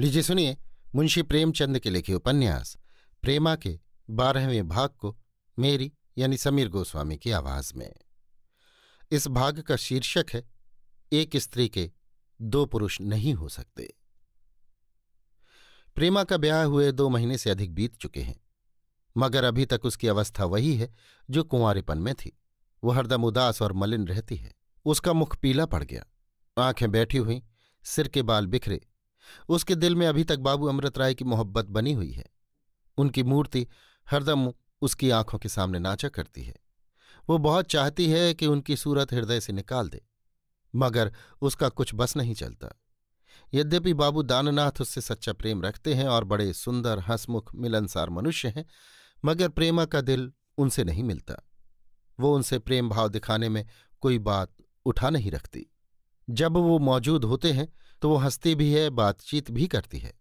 लीजिए सुनिए मुंशी प्रेमचंद के लिखे उपन्यास प्रेमा के बारहवें भाग को मेरी यानी समीर गोस्वामी की आवाज में इस भाग का शीर्षक है एक स्त्री के दो पुरुष नहीं हो सकते प्रेमा का ब्याह हुए दो महीने से अधिक बीत चुके हैं मगर अभी तक उसकी अवस्था वही है जो कुंवारेपन में थी वह हरदम उदास और मलिन रहती है उसका मुख पीला पड़ गया आंखें बैठी हुई सिर के बाल बिखरे उसके दिल में अभी तक बाबू अमृत राय की मोहब्बत बनी हुई है उनकी मूर्ति हरदम उसकी आंखों के सामने नाचा करती है वो बहुत चाहती है कि उनकी सूरत हृदय से निकाल दे मगर उसका कुछ बस नहीं चलता यद्यपि बाबू दाननाथ उससे सच्चा प्रेम रखते हैं और बड़े सुंदर हंसमुख मिलनसार मनुष्य हैं मगर प्रेमा का दिल उनसे नहीं मिलता वो उनसे प्रेम भाव दिखाने में कोई बात उठा नहीं रखती जब वो मौजूद होते हैं तो वो हंसती भी है बातचीत भी करती है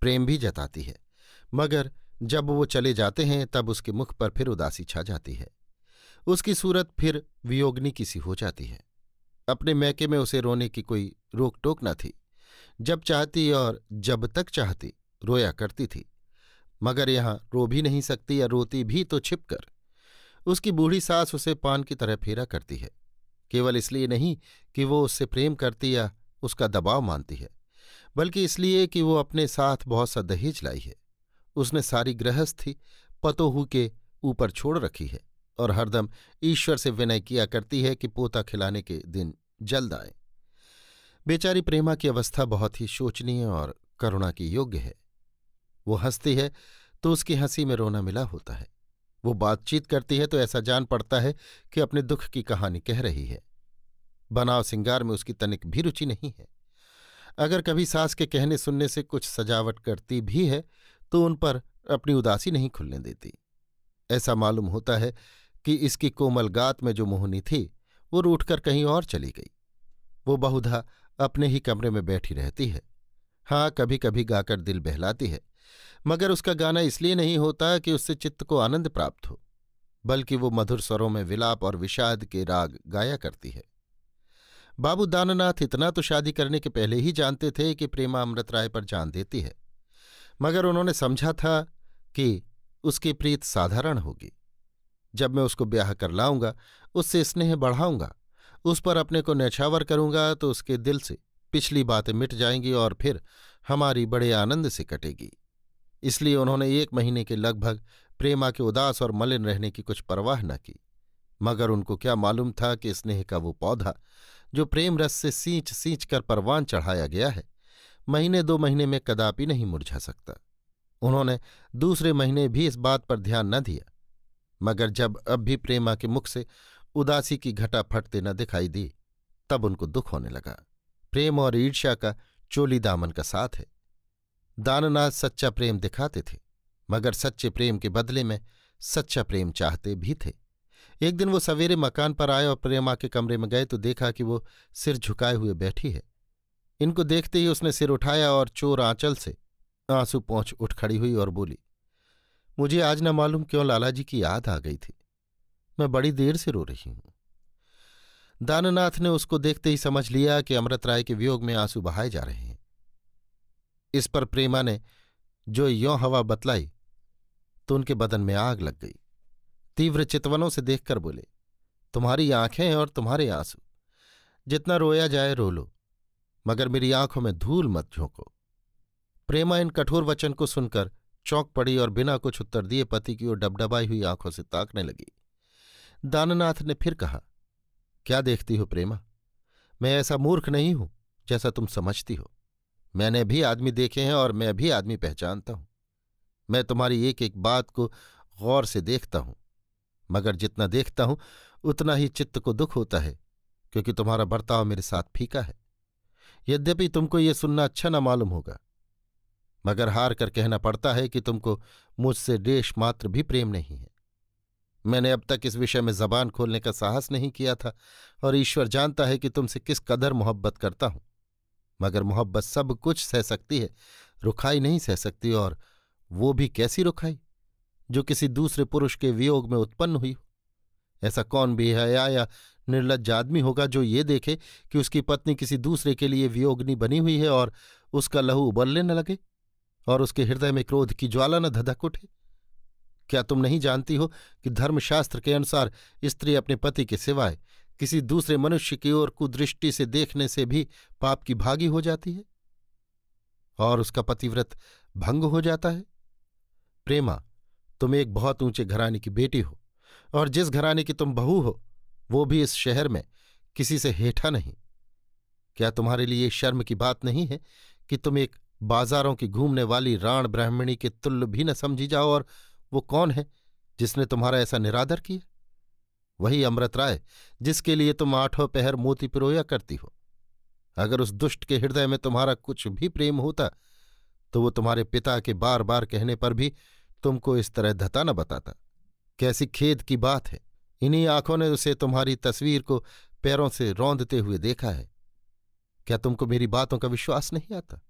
प्रेम भी जताती है मगर जब वो चले जाते हैं तब उसके मुख पर फिर उदासी छा जाती है उसकी सूरत फिर वियोगनी किसी हो जाती है अपने मैके में उसे रोने की कोई रोक टोक न थी जब चाहती और जब तक चाहती रोया करती थी मगर यहां रो भी नहीं सकती या रोती भी तो छिपकर उसकी बूढ़ी सास उसे पान की तरह फेरा करती है केवल इसलिए नहीं कि वो उससे प्रेम करती या उसका दबाव मानती है बल्कि इसलिए कि वो अपने साथ बहुत सा दहेज लाई है उसने सारी गृहस्थी पतोहू के ऊपर छोड़ रखी है और हरदम ईश्वर से विनय किया करती है कि पोता खिलाने के दिन जल्द आए बेचारी प्रेमा की अवस्था बहुत ही शोचनीय और करुणा की योग्य है वो हंसती है तो उसकी हंसी में रोना मिला होता है वो बातचीत करती है तो ऐसा जान पड़ता है कि अपने दुख की कहानी कह रही है बनाव सिंगार में उसकी तनिक भी रुचि नहीं है अगर कभी सास के कहने सुनने से कुछ सजावट करती भी है तो उन पर अपनी उदासी नहीं खुलने देती ऐसा मालूम होता है कि इसकी कोमल गात में जो मोहनी थी वो रूठकर कहीं और चली गई वो बहुधा अपने ही कमरे में बैठी रहती है हाँ कभी कभी गाकर दिल बहलाती है मगर उसका गाना इसलिए नहीं होता कि उससे चित्त को आनंद प्राप्त हो बल्कि वो मधुर स्वरों में विलाप और विषाद के राग गाया करती है बाबू दाननाथ इतना तो शादी करने के पहले ही जानते थे कि प्रेमा अमृत राय पर जान देती है मगर उन्होंने समझा था कि उसकी प्रीत साधारण होगी जब मैं उसको ब्याह कर लाऊंगा उससे स्नेह बढ़ाऊंगा उस पर अपने को नछावर करूंगा तो उसके दिल से पिछली बातें मिट जाएंगी और फिर हमारी बड़े आनंद से कटेगी इसलिए उन्होंने एक महीने के लगभग प्रेमा के उदास और मलिन रहने की कुछ परवाह न की मगर उनको क्या मालूम था कि स्नेह का वो पौधा जो प्रेम रस से सींच सींच कर परवान चढ़ाया गया है महीने दो महीने में कदापि नहीं मुरझा सकता उन्होंने दूसरे महीने भी इस बात पर ध्यान न दिया मगर जब अब भी प्रेमा के मुख से उदासी की घटा फटते न दिखाई दी तब उनको दुख होने लगा प्रेम और ईर्ष्या का चोली दामन का साथ है दाननाथ सच्चा प्रेम दिखाते थे मगर सच्चे प्रेम के बदले में सच्चा प्रेम चाहते भी थे एक दिन वो सवेरे मकान पर आए और प्रेमा के कमरे में गए तो देखा कि वो सिर झुकाए हुए बैठी है इनको देखते ही उसने सिर उठाया और चोर आंचल से आंसू पहुंच उठ खड़ी हुई और बोली मुझे आज न मालूम क्यों लाला जी की याद आ गई थी मैं बड़ी देर से रो रही हूं दाननाथ ने उसको देखते ही समझ लिया कि अमृत राय के वियोग में आंसू बहाए जा रहे हैं इस पर प्रेमा ने जो यों हवा बतलाई तो उनके बदन में आग लग गई तीव्र चितवनों से देखकर बोले तुम्हारी आंखें और तुम्हारे आंसू जितना रोया जाए रो लो मगर मेरी आंखों में धूल मत झोंको प्रेमा इन कठोर वचन को सुनकर चौंक पड़ी और बिना कुछ उत्तर दिए पति की ओर डबडबाई हुई आंखों से ताकने लगी दाननाथ ने फिर कहा क्या देखती हो प्रेमा मैं ऐसा मूर्ख नहीं हूं जैसा तुम समझती हो मैंने भी आदमी देखे हैं और मैं भी आदमी पहचानता हूं मैं तुम्हारी एक एक बात को गौर से देखता हूं मगर जितना देखता हूं उतना ही चित्त को दुख होता है क्योंकि तुम्हारा बर्ताव मेरे साथ फीका है यद्यपि तुमको ये सुनना अच्छा न मालूम होगा मगर हार कर कहना पड़ता है कि तुमको मुझसे देश मात्र भी प्रेम नहीं है मैंने अब तक इस विषय में जबान खोलने का साहस नहीं किया था और ईश्वर जानता है कि तुमसे किस कदर मोहब्बत करता हूं मगर मोहब्बत सब कुछ सह सकती है रुखाई नहीं सह सकती और वो भी कैसी रुखाई जो किसी दूसरे पुरुष के वियोग में उत्पन्न हुई हो ऐसा कौन बेहया या निर्लज आदमी होगा जो ये देखे कि उसकी पत्नी किसी दूसरे के लिए वियोगनी बनी हुई है और उसका लहू उबलने न लगे और उसके हृदय में क्रोध की ज्वाला न धधक उठे क्या तुम नहीं जानती हो कि धर्मशास्त्र के अनुसार स्त्री अपने पति के सिवाय किसी दूसरे मनुष्य की ओर कुदृष्टि से देखने से भी पाप की भागी हो जाती है और उसका पतिव्रत भंग हो जाता है प्रेमा तुम एक बहुत ऊंचे घराने की बेटी हो और जिस घराने की तुम बहू हो वो भी इस शहर में किसी से हेठा नहीं क्या तुम्हारे लिए शर्म की बात नहीं है कि तुम एक बाजारों की घूमने वाली राण ब्राह्मणी के तुल्य भी न समझी जाओ और वो कौन है जिसने तुम्हारा ऐसा निरादर किया वही अमृत राय जिसके लिए तुम आठों पहर मोती पिरोया करती हो अगर उस दुष्ट के हृदय में तुम्हारा कुछ भी प्रेम होता तो वो तुम्हारे पिता के बार बार कहने पर भी तुमको इस तरह धता न बताता कैसी खेद की बात है इन्हीं आंखों ने उसे तुम्हारी तस्वीर को पैरों से रौंदते हुए देखा है क्या तुमको मेरी बातों का विश्वास नहीं आता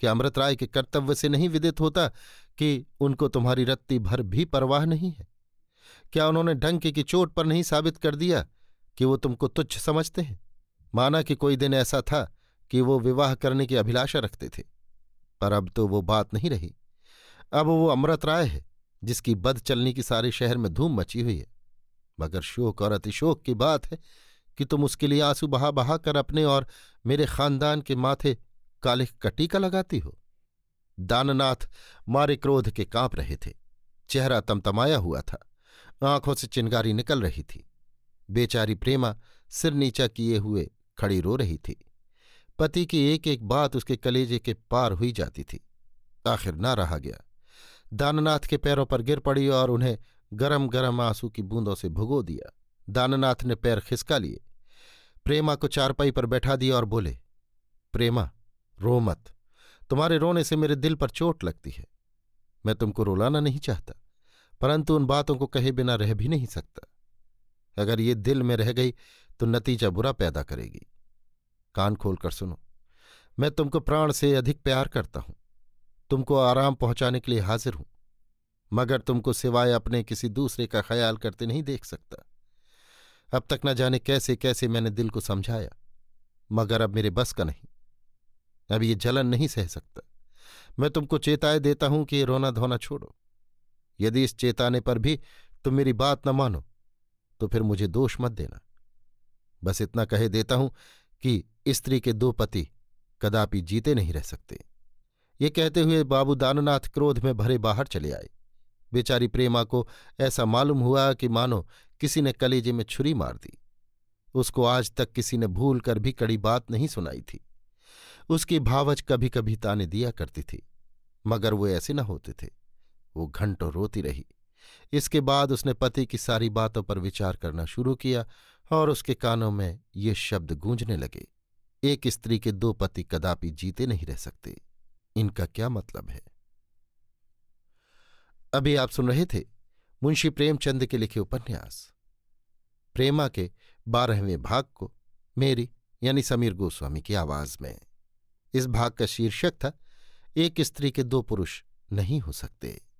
क्या अमृत राय के कर्तव्य से नहीं विदित होता कि उनको तुम्हारी रत्ती भर भी परवाह नहीं है क्या उन्होंने ढंके की चोट पर नहीं साबित कर दिया कि वो तुमको तुच्छ समझते हैं माना कि कोई दिन ऐसा था कि वो विवाह करने की अभिलाषा रखते थे पर अब तो वो बात नहीं रही अब वो अमृत राय है जिसकी बद चलने की सारे शहर में धूम मची हुई है मगर शोक और अतिशोक की बात है कि तुम उसके लिए आंसू बहा बहा कर अपने और मेरे खानदान के माथे का कटीका लगाती हो दाननाथ मारे क्रोध के कांप रहे थे चेहरा तमतमाया हुआ था आंखों से चिनगारी निकल रही थी बेचारी प्रेमा सिर नीचा किए हुए खड़ी रो रही थी पति की एक एक बात उसके कलेजे के पार हुई जाती थी आखिर ना रहा गया दाननाथ के पैरों पर गिर पड़ी और उन्हें गरम गरम आंसू की बूंदों से भुगो दिया दाननाथ ने पैर खिसका लिए प्रेमा को चारपाई पर बैठा दिया और बोले प्रेमा रो मत तुम्हारे रोने से मेरे दिल पर चोट लगती है मैं तुमको रोलाना नहीं चाहता परंतु उन बातों को कहे बिना रह भी नहीं सकता अगर ये दिल में रह गई तो नतीजा बुरा पैदा करेगी कान खोलकर सुनो मैं तुमको प्राण से अधिक प्यार करता हूं तुमको आराम पहुंचाने के लिए हाजिर हूं मगर तुमको सिवाय अपने किसी दूसरे का ख्याल करते नहीं देख सकता अब तक न जाने कैसे कैसे मैंने दिल को समझाया मगर अब मेरे बस का नहीं अब ये जलन नहीं सह सकता मैं तुमको चेताए देता हूं कि ये रोना धोना छोड़ो यदि इस चेताने पर भी तुम मेरी बात न मानो तो फिर मुझे दोष मत देना बस इतना कहे देता हूं कि स्त्री के दो पति कदापि जीते नहीं रह सकते ये कहते हुए बाबू दाननाथ क्रोध में भरे बाहर चले आए बेचारी प्रेमा को ऐसा मालूम हुआ कि मानो किसी ने कलेजे में छुरी मार दी उसको आज तक किसी ने भूल कर भी कड़ी बात नहीं सुनाई थी उसकी भावच कभी कभी ताने दिया करती थी मगर वो ऐसे न होते थे वो घंटों रोती रही इसके बाद उसने पति की सारी बातों पर विचार करना शुरू किया और उसके कानों में ये शब्द गूंजने लगे एक स्त्री के दो पति कदापि जीते नहीं रह सकते इनका क्या मतलब है अभी आप सुन रहे थे मुंशी प्रेमचंद के लिखे उपन्यास प्रेमा के बारहवें भाग को मेरी यानी समीर गोस्वामी की आवाज में इस भाग का शीर्षक था एक स्त्री के दो पुरुष नहीं हो सकते